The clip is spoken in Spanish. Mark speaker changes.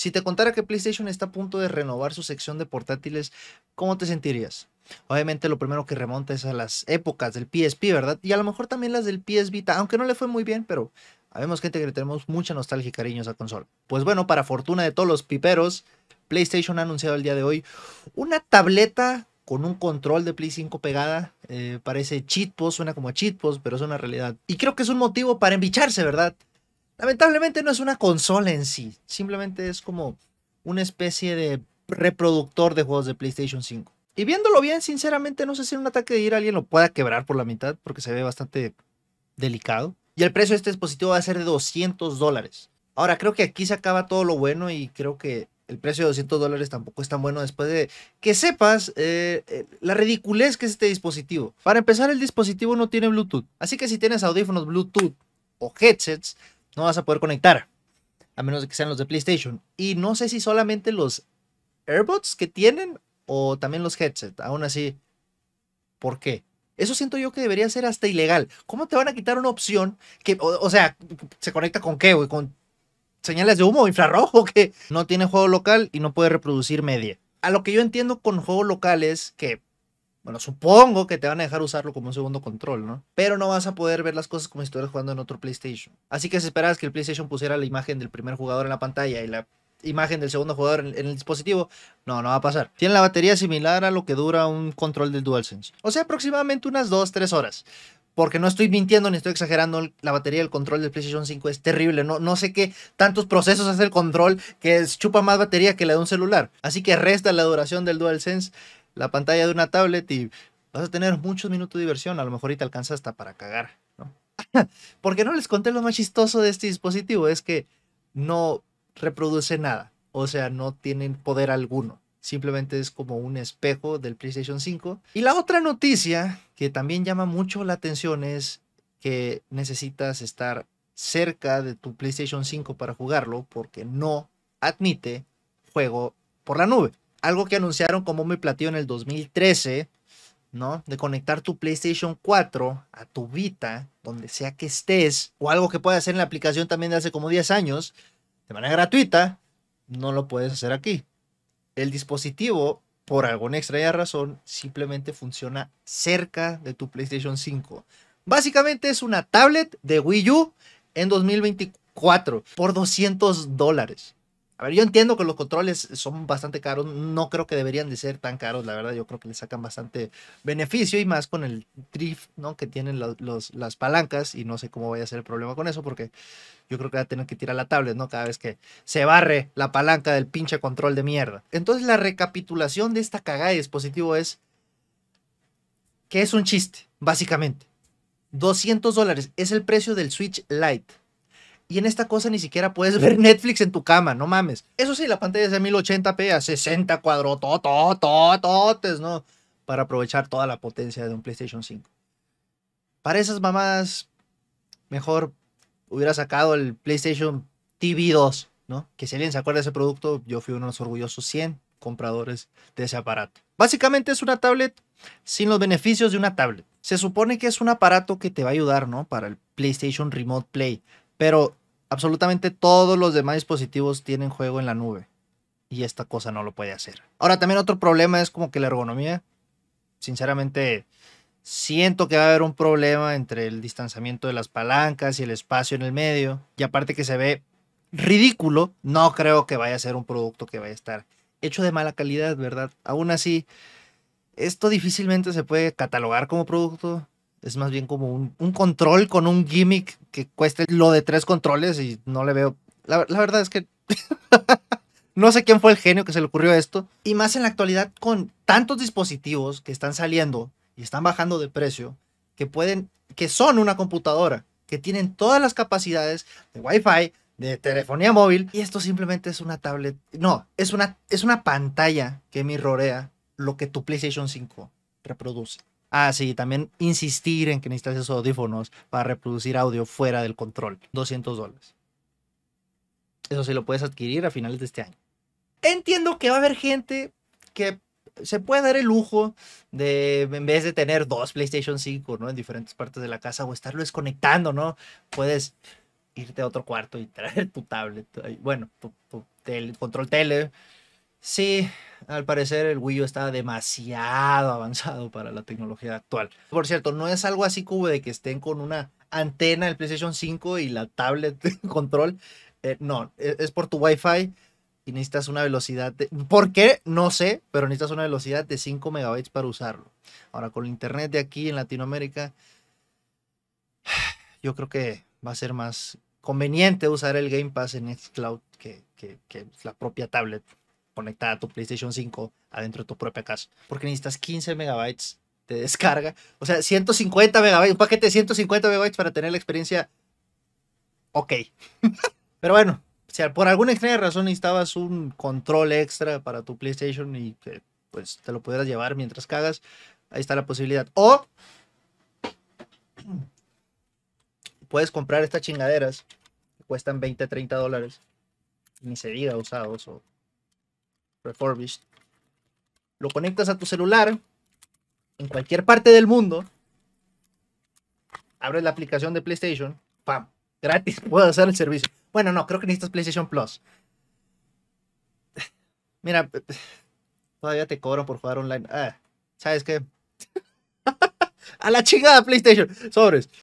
Speaker 1: Si te contara que PlayStation está a punto de renovar su sección de portátiles, ¿cómo te sentirías? Obviamente lo primero que remonta es a las épocas del PSP, ¿verdad? Y a lo mejor también las del PS Vita, aunque no le fue muy bien, pero sabemos gente que le tenemos mucha nostalgia y cariño a esa consola. Pues bueno, para fortuna de todos los piperos, PlayStation ha anunciado el día de hoy una tableta con un control de Play 5 pegada. Eh, parece cheat post, suena como cheat post, pero es una realidad. Y creo que es un motivo para embicharse, ¿verdad? Lamentablemente no es una consola en sí, simplemente es como una especie de reproductor de juegos de PlayStation 5. Y viéndolo bien, sinceramente, no sé si en un ataque de ira alguien lo pueda quebrar por la mitad, porque se ve bastante delicado. Y el precio de este dispositivo va a ser de 200 dólares. Ahora, creo que aquí se acaba todo lo bueno y creo que el precio de 200 dólares tampoco es tan bueno después de que sepas eh, eh, la ridiculez que es este dispositivo. Para empezar, el dispositivo no tiene Bluetooth. Así que si tienes audífonos Bluetooth o headsets, no vas a poder conectar. A menos de que sean los de PlayStation. Y no sé si solamente los AirBots que tienen o también los headsets. Aún así, ¿por qué? Eso siento yo que debería ser hasta ilegal. ¿Cómo te van a quitar una opción que, o, sea, se conecta con qué, güey? Con señales de humo, infrarrojo, que no tiene juego local y no puede reproducir media. A lo que yo entiendo con juegos locales que bueno, supongo que te van a dejar usarlo como un segundo control, ¿no? Pero no vas a poder ver las cosas como si estuvieras jugando en otro PlayStation. Así que si esperabas que el PlayStation pusiera la imagen del primer jugador en la pantalla y la imagen del segundo jugador en, el dispositivo. No, no va a pasar. Tiene la batería similar a lo que dura un control del DualSense. O sea, aproximadamente unas 2-3 horas. Porque no estoy mintiendo ni estoy exagerando, la batería del control del PlayStation 5 es terrible. No, no sé qué tantos procesos hace el control que chupa más batería que la de un celular. Así que resta la duración del DualSense la pantalla de una tablet y vas a tener muchos minutos de diversión. A lo mejor te alcanza hasta para cagar, ¿no? Porque no les conté lo más chistoso de este dispositivo, es que no reproduce nada, o sea, no tienen poder alguno. Simplemente es como un espejo del PlayStation 5. Y la otra noticia que también llama mucho la atención es que necesitas estar cerca de tu PlayStation 5 para jugarlo porque no admite juego por la nube algo que anunciaron como muy platillo en el 2013, ¿no? De conectar tu PlayStation 4 a tu Vita, donde sea que estés, o algo que puedes hacer en la aplicación también de hace como 10 años, de manera gratuita, no lo puedes hacer aquí. El dispositivo, por alguna extraña razón, simplemente funciona cerca de tu PlayStation 5. Básicamente es una tablet de Wii U en 2024 por 200 dólares. A ver, yo entiendo que los controles son bastante caros, no creo que deberían de ser tan caros, la verdad, yo creo que le sacan bastante beneficio y más con el drift, ¿no? Que tienen las palancas y no sé cómo vaya a ser el problema con eso porque yo creo que va a tener que tirar la tablet, ¿no? Cada vez que se barre la palanca del pinche control de mierda. Entonces la recapitulación de esta cagada de dispositivo es que es un chiste, básicamente. 200 dólares es el precio del Switch Lite. Y en esta cosa ni siquiera puedes ver Netflix en tu cama, no mames. Eso sí, la pantalla es de 1080p a 60 cuadrototototes, ¿no? Para aprovechar toda la potencia de un PlayStation 5. Para esas mamadas, mejor hubiera sacado el PlayStation TV 2, ¿no? Que si alguien se acuerda de ese producto, yo fui uno de los orgullosos 100 compradores de ese aparato. Básicamente es una tablet sin los beneficios de una tablet. Se supone que es un aparato que te va a ayudar, ¿no? Para el PlayStation Remote Play. Pero absolutamente todos los demás dispositivos tienen juego en la nube y esta cosa no lo puede hacer. Ahora también otro problema es como que la ergonomía. Sinceramente, siento que va a haber un problema entre el distanciamiento de las palancas y el espacio en el medio. Y aparte que se ve ridículo, no creo que vaya a ser un producto que vaya a estar hecho de mala calidad, ¿verdad? Aún así, esto difícilmente se puede catalogar como producto. Es más bien como un, control con un gimmick que cueste lo de tres controles y no le veo. La, verdad es que no sé quién fue el genio que se le ocurrió esto. Y más en la actualidad con tantos dispositivos que están saliendo y están bajando de precio, que pueden, que son una computadora, que tienen todas las capacidades de Wi-Fi, de telefonía móvil y esto simplemente es una tablet, no, es una es una pantalla que mirrorea lo que tu PlayStation 5 reproduce. Ah, sí, también insistir en que necesitas esos audífonos para reproducir audio fuera del control. 200 dólares. Eso sí lo puedes adquirir a finales de este año. Entiendo que va a haber gente que se puede dar el lujo de, en vez de tener dos PlayStation 5, ¿no? En diferentes partes de la casa o estarlo desconectando, ¿no? Puedes irte a otro cuarto y traer tu tablet, bueno, tu, control tele. Sí, al parecer el Wii U está demasiado avanzado para la tecnología actual. Por cierto, no es algo así como de que estén con una antena el PlayStation 5 y la tablet de control. Eh, no, e, es por tu Wi-Fi y necesitas una velocidad de... ¿Por qué? No sé, pero necesitas una velocidad de 5 megabytes para usarlo. Ahora, con el internet de aquí en Latinoamérica, yo creo que va a ser más conveniente usar el Game Pass en Xcloud que, que la propia tablet conectada a tu PlayStation 5 adentro de tu propia casa. Porque necesitas 15 megabytes de descarga. O sea, 150 megabytes, un paquete de 150 megabytes para tener la experiencia. Ok. Pero bueno, Si por alguna extraña razón necesitabas un control extra para tu PlayStation y pues te lo pudieras llevar mientras cagas. Ahí está la posibilidad. O puedes comprar estas chingaderas que cuestan 20, 30 dólares. Ni se diga usados o refurbished, lo conectas a tu celular en cualquier parte del mundo, abres la aplicación de PlayStation, ¡pam! Gratis, puedo hacer el servicio. Bueno, no, creo que necesitas PlayStation Plus. Mira, todavía te cobro por jugar online. Ah, ¿Sabes qué? a la chingada PlayStation. Sobres.